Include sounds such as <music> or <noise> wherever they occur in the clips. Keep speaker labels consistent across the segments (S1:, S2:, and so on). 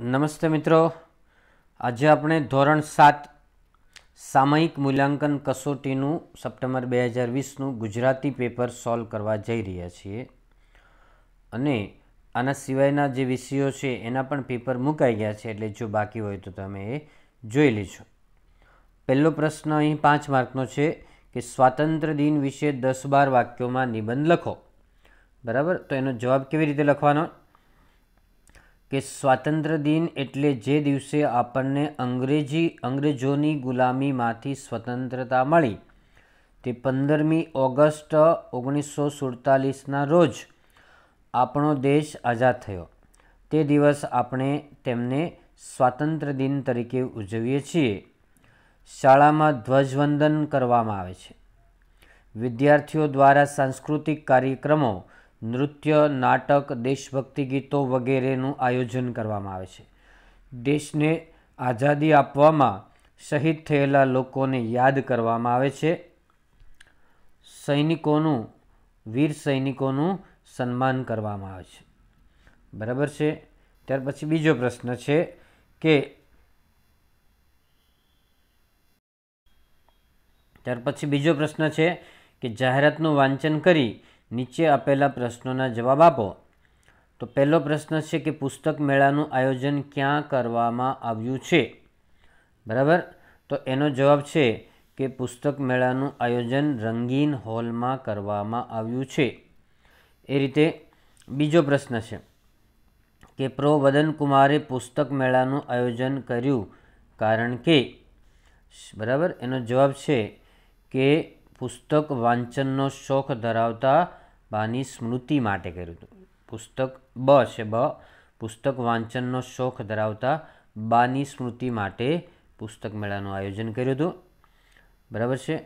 S1: નમસ્તે મિત્રો આજે આપણે ધોરણ સાત સામયિક મૂલ્યાંકન કસોટીનું સપ્ટેમ્બર બે હજાર વીસનું ગુજરાતી પેપર સોલ્વ કરવા જઈ રહ્યા છીએ અને આના સિવાયના જે વિષયો છે એના પણ પેપર મુકાઈ ગયા છે એટલે જો બાકી હોય તો તમે એ જોઈ લેજો પહેલો પ્રશ્ન અહીં પાંચ માર્કનો છે કે સ્વાતંત્ર્ય દિન વિશે દસ બાર વાક્યોમાં નિબંધ લખો બરાબર તો એનો જવાબ કેવી રીતે લખવાનો કે સ્વાતંત્ર્ય દિન એટલે જે દિવસે આપણને અંગ્રેજી અંગ્રેજોની ગુલામીમાંથી સ્વતંત્રતા મળી તે પંદરમી ઓગસ્ટ ઓગણીસો સુડતાલીસના રોજ આપણો દેશ આઝાદ થયો તે દિવસ આપણે તેમને સ્વાતંત્ર્ય દિન તરીકે ઉજવીએ છીએ શાળામાં ધ્વજવંદન કરવામાં આવે છે વિદ્યાર્થીઓ દ્વારા સાંસ્કૃતિક કાર્યક્રમો નૃત્ય નાટક દેશભક્તિ ગીતો વગેરેનું આયોજન કરવામાં આવે છે દેશને આઝાદી આપવામાં શહીદ થયેલા લોકોને યાદ કરવામાં આવે છે સૈનિકોનું વીર સૈનિકોનું સન્માન કરવામાં આવે છે બરાબર છે ત્યાર પછી બીજો પ્રશ્ન છે કે ત્યાર પછી બીજો પ્રશ્ન છે કે જાહેરાતનું વાંચન કરી નીચે આપેલા પ્રશ્નોના જવાબ આપો તો પહેલો પ્રશ્ન છે કે પુસ્તક મેળાનું આયોજન ક્યાં કરવામાં આવ્યું છે બરાબર તો એનો જવાબ છે કે પુસ્તક મેળાનું આયોજન રંગીન હોલમાં કરવામાં આવ્યું છે એ રીતે બીજો પ્રશ્ન છે કે પ્રો વદનકુમારે પુસ્તક મેળાનું આયોજન કર્યું કારણ કે બરાબર એનો જવાબ છે કે પુસ્તક વાંચનનો શોખ ધરાવતા બાની સ્મૃતિ માટે કર્યું હતું પુસ્તક બ છે બ પુસ્તક વાંચનનો શોખ ધરાવતા બાની સ્મૃતિ માટે પુસ્તક મેળાનું આયોજન કર્યું હતું બરાબર છે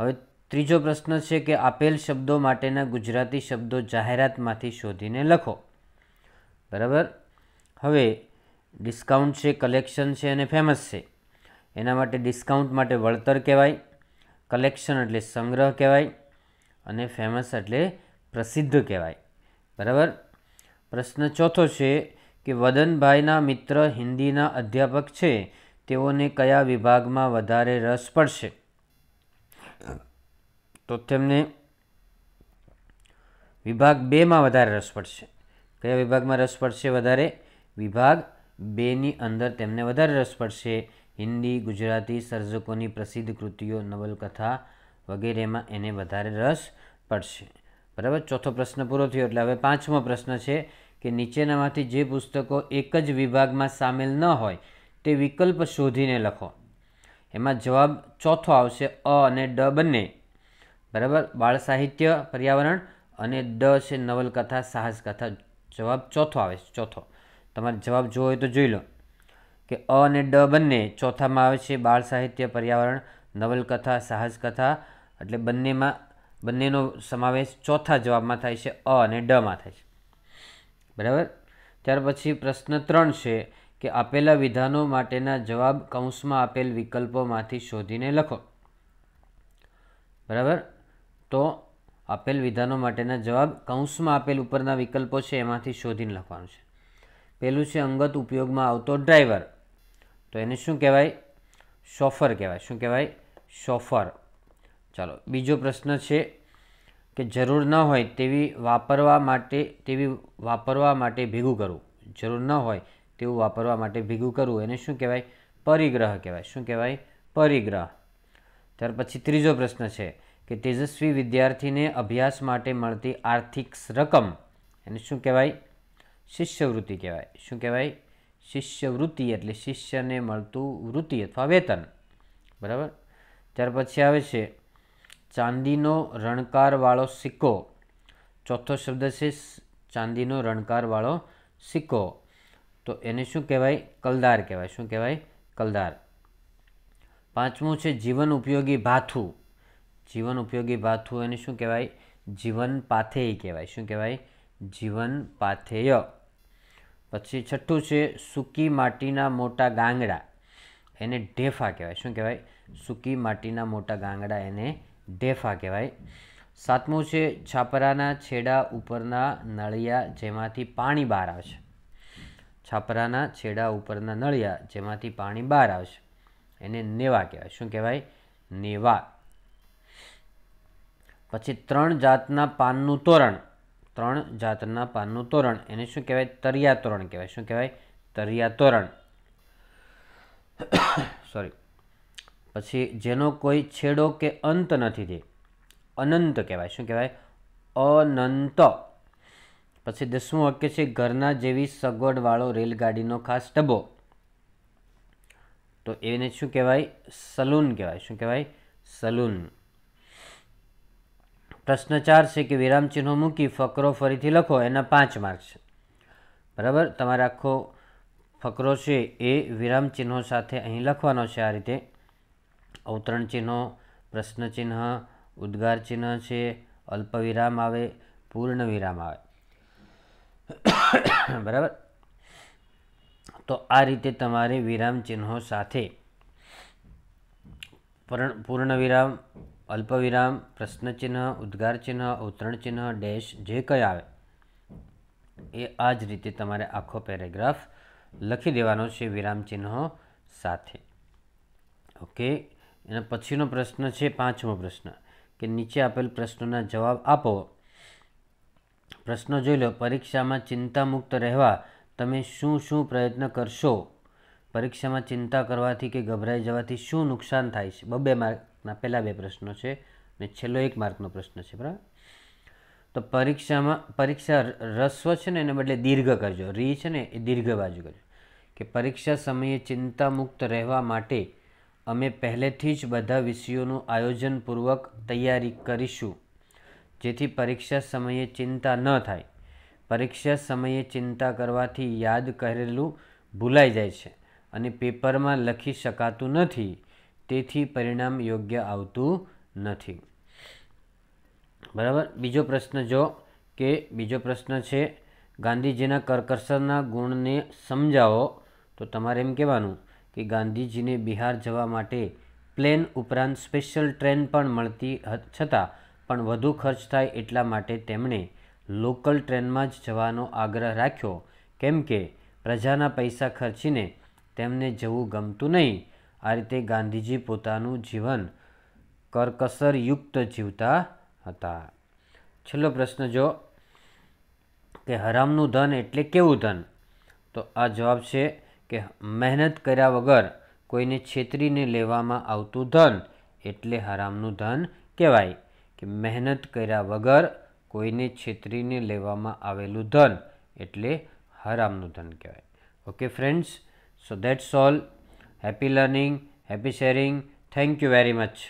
S1: હવે ત્રીજો પ્રશ્ન છે કે આપેલ શબ્દો માટેના ગુજરાતી શબ્દો જાહેરાતમાંથી શોધીને લખો બરાબર હવે ડિસ્કાઉન્ટ છે કલેક્શન છે અને ફેમસ છે એના માટે ડિસ્કાઉન્ટ માટે વળતર કહેવાય કલેક્શન એટલે સંગ્રહ કહેવાય અને ફેમસ એટલે પ્રસિદ્ધ કહેવાય બરાબર પ્રશ્ન ચોથો છે કે વદનભાઈના મિત્ર હિન્દીના અધ્યાપક છે તેઓને કયા વિભાગમાં વધારે રસ પડશે તો તેમને વિભાગ બેમાં વધારે રસ પડશે કયા વિભાગમાં રસ પડશે વધારે વિભાગ બેની અંદર તેમને વધારે રસ પડશે હિન્દી ગુજરાતી સર્જકોની પ્રસિદ્ધ કૃતિઓ નવલકથા વગેરેમાં એને વધારે રસ પડશે બરાબર ચોથો પ્રશ્ન પૂરો થયો એટલે હવે પાંચમો પ્રશ્ન છે કે નીચેનામાંથી જે પુસ્તકો એક જ વિભાગમાં સામેલ ન હોય તે વિકલ્પ શોધીને લખો એમાં જવાબ ચોથો આવશે અ અને ડ બંને બરાબર બાળ સાહિત્ય પર્યાવરણ અને ડ છે નવલકથા સાહસકથા જવાબ ચોથો આવે છે ચોથો તમારે જવાબ જોવો હોય તો જોઈ લો કે અ અને ડ બંને ચોથામાં આવે છે બાળ સાહિત્ય પર્યાવરણ નવલકથા સાહસકથા એટલે બંનેમાં બંનેનો સમાવેશ ચોથા જવાબમાં થાય છે અ અને ડમાં થાય છે બરાબર ત્યાર પછી પ્રશ્ન ત્રણ છે કે આપેલા વિધાનો માટેના જવાબ કૌંસમાં આપેલ વિકલ્પોમાંથી શોધીને લખો બરાબર તો આપેલ વિધાનો માટેના જવાબ કૌંસમાં આપેલ ઉપરના વિકલ્પો છે એમાંથી શોધીને લખવાનું છે પહેલું છે અંગત ઉપયોગમાં આવતો ડ્રાઈવર તો એને શું કહેવાય સોફર કહેવાય શું કહેવાય સોફર ચાલો બીજો પ્રશ્ન છે કે જરૂર ન હોય તેવી વાપરવા માટે તેવી વાપરવા માટે ભેગું કરવું જરૂર ન હોય તેવું વાપરવા માટે ભેગું કરવું એને શું કહેવાય પરિગ્રહ કહેવાય શું કહેવાય પરિગ્રહ ત્યાર પછી ત્રીજો પ્રશ્ન છે કે તેજસ્વી વિદ્યાર્થીને અભ્યાસ માટે મળતી આર્થિક રકમ એને શું કહેવાય શિષ્યવૃત્તિ કહેવાય શું કહેવાય શિષ્યવૃત્તિ એટલે શિષ્યને મળતું વૃત્તિ અથવા વેતન બરાબર ત્યાર પછી આવે છે ચાંદીનો રણકારવાળો સિક્કો ચોથો શબ્દ છે ચાંદીનો રણકારવાળો સિક્કો તો એને શું કહેવાય કલદાર કહેવાય શું કહેવાય કલદાર પાંચમું છે જીવન ઉપયોગી ભાથું જીવન ઉપયોગી ભાથું એને શું કહેવાય જીવન પાથેય કહેવાય શું કહેવાય જીવન પાથેય પછી છઠ્ઠું છે સૂકી માટીના મોટા ગાંગડા એને ઢેફા કહેવાય શું કહેવાય સૂકી માટીના મોટા ગાંગડા એને ઢેફા કહેવાય સાતમું છે છાપરાના છેડા ઉપરના નળિયા જેમાંથી પાણી બહાર આવશે છાપરાના છેડા ઉપરના નળિયા જેમાંથી પાણી બહાર આવશે એને નેવા કહેવાય શું કહેવાય નેવા પછી ત્રણ જાતના પાનનું તોરણ ત્રણ જાતના પાનનું તોરણ એને શું કહેવાય તરિયા તોરણ કહેવાય શું કહેવાય તરિયા તોરણ સોરી <coughs> પછી જેનો કોઈ છેડો કે અંત નથી તે અનંત કહેવાય શું કહેવાય અનંત પછી દસમું વાક્ય છે ઘરના જેવી સગવડવાળો રેલગાડીનો ખાસ ડબ્બો તો એને શું કહેવાય સલૂન કહેવાય શું કહેવાય સલૂન પ્રશ્ન ચાર છે કે વિરામચિહ્નો મૂકી ફકરો ફરીથી લખો એના પાંચ માર્ક છે બરાબર તમારે આખો ફકરો છે એ વિરામચિહ્નો સાથે અહીં લખવાનો છે આ રીતે અવતરણ ચિહ્નો પ્રશ્ન ચિહ્ન ઉદ્ગાર ચિહ્ન છે અલ્પવિરામ આવે પૂર્ણ વિરામ આવે <coughs> બરાબર તો આ રીતે તમારે વિરામ ચિહ્નો સાથે પૂર્ણ વિરામ અલ્પવિરામ પ્રશ્ન ચિહ્ન ઉદ્ગાર ચિહ્ન અવતરણ ચિહ્ન ડેશ જે કંઈ આવે એ આ જ રીતે તમારે આખો પેરેગ્રાફ લખી દેવાનો છે વિરામ ચિહ્નો સાથે ઓકે એના પછીનો પ્રશ્ન છે પાંચમો પ્રશ્ન કે નીચે આપેલ પ્રશ્નોના જવાબ આપો પ્રશ્ન જોઈ લો પરીક્ષામાં ચિંતામુક્ત રહેવા તમે શું શું પ્રયત્ન કરશો પરીક્ષામાં ચિંતા કરવાથી કે ગભરાઈ જવાથી શું નુકસાન થાય છે બબે માર્કના પહેલાં બે પ્રશ્નો છે અને છેલ્લો એક માર્કનો પ્રશ્ન છે બરાબર તો પરીક્ષામાં પરીક્ષા રસ્વ છે ને એને બદલે દીર્ઘ કરજો રી છે ને એ દીર્ઘ બાજુ કરજો કે પરીક્ષા સમયે ચિંતામુક્ત રહેવા માટે અમે પહેલેથી જ બધા વિષયોનું આયોજનપૂર્વક તૈયારી કરીશું જેથી પરીક્ષા સમયે ચિંતા ન થાય પરીક્ષા સમયે ચિંતા કરવાથી યાદ કરેલું ભૂલાઈ જાય છે અને પેપરમાં લખી શકાતું નથી તેથી પરિણામ યોગ્ય આવતું નથી બરાબર બીજો પ્રશ્ન જો કે બીજો પ્રશ્ન છે ગાંધીજીના કરકસરના ગુણને સમજાવો તો તમારે એમ કહેવાનું કે ગાંધીજીને બિહાર જવા માટે પ્લેન ઉપરાંત સ્પેશિયલ ટ્રેન પણ મળતી છતાં પણ વધુ ખર્ચ થાય એટલા માટે તેમણે લોકલ ટ્રેનમાં જ જવાનો આગ્રહ રાખ્યો કેમ કે પ્રજાના પૈસા ખર્ચીને તેમને જવું ગમતું નહીં આ રીતે ગાંધીજી પોતાનું જીવન કરકસરયુક્ત જીવતા હતા છેલ્લો પ્રશ્ન જો કે હરામનું ધન એટલે કેવું ધન તો આ જવાબ છે કે મહેનત કર્યા વગર કોઈને છેતરીને લેવામાં આવતું ધન એટલે હરામનું ધન કહેવાય કે મહેનત કર્યા વગર કોઈને છેતરીને લેવામાં આવેલું ધન એટલે હરામનું ધન કહેવાય okay friends so that's all happy learning happy sharing thank you very much